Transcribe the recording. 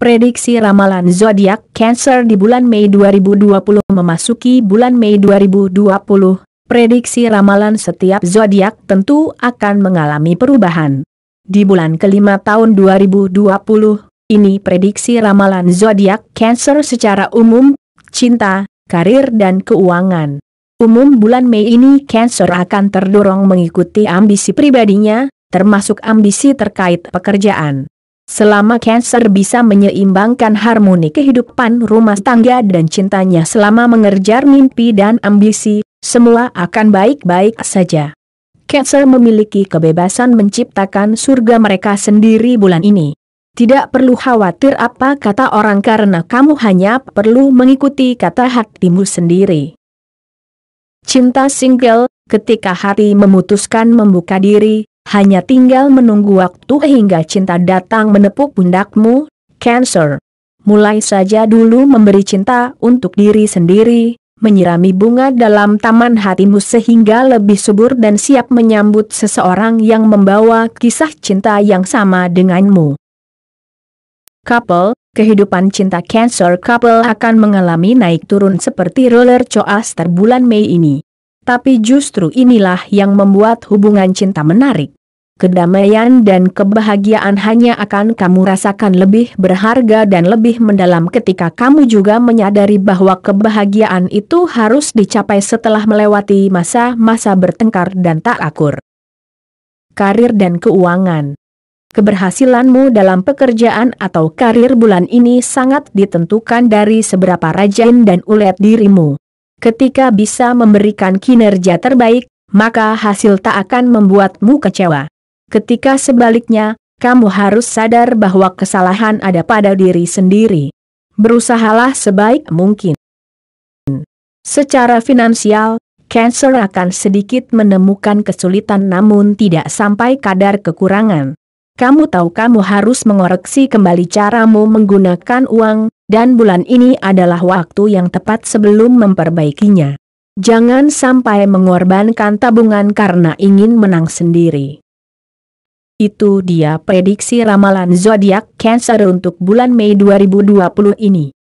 Prediksi ramalan zodiak Cancer di bulan Mei 2020 memasuki bulan Mei 2020, prediksi ramalan setiap zodiak tentu akan mengalami perubahan. Di bulan kelima tahun 2020, ini prediksi ramalan zodiak Cancer secara umum, cinta, karir dan keuangan. Umum bulan Mei ini Cancer akan terdorong mengikuti ambisi pribadinya, termasuk ambisi terkait pekerjaan. Selama Cancer bisa menyeimbangkan harmoni kehidupan rumah tangga dan cintanya selama mengejar mimpi dan ambisi, semua akan baik-baik saja. Cancer memiliki kebebasan menciptakan surga mereka sendiri bulan ini. Tidak perlu khawatir apa kata orang karena kamu hanya perlu mengikuti kata hatimu sendiri. Cinta single, ketika hati memutuskan membuka diri, hanya tinggal menunggu waktu hingga cinta datang menepuk pundakmu, Cancer. Mulai saja dulu memberi cinta untuk diri sendiri, menyirami bunga dalam taman hatimu sehingga lebih subur dan siap menyambut seseorang yang membawa kisah cinta yang sama denganmu. Couple, kehidupan cinta Cancer couple akan mengalami naik turun seperti roller coaster bulan Mei ini. Tapi justru inilah yang membuat hubungan cinta menarik. Kedamaian dan kebahagiaan hanya akan kamu rasakan lebih berharga dan lebih mendalam ketika kamu juga menyadari bahwa kebahagiaan itu harus dicapai setelah melewati masa-masa bertengkar dan tak akur. Karir dan keuangan Keberhasilanmu dalam pekerjaan atau karir bulan ini sangat ditentukan dari seberapa rajin dan ulet dirimu. Ketika bisa memberikan kinerja terbaik, maka hasil tak akan membuatmu kecewa ketika sebaliknya, kamu harus sadar bahwa kesalahan ada pada diri sendiri. Berusahalah sebaik mungkin. Secara finansial, Cancer akan sedikit menemukan kesulitan namun tidak sampai kadar kekurangan. Kamu tahu kamu harus mengoreksi kembali caramu menggunakan uang, dan bulan ini adalah waktu yang tepat sebelum memperbaikinya. Jangan sampai mengorbankan tabungan karena ingin menang sendiri. Itu dia prediksi ramalan zodiak Cancer untuk bulan Mei 2020 ini.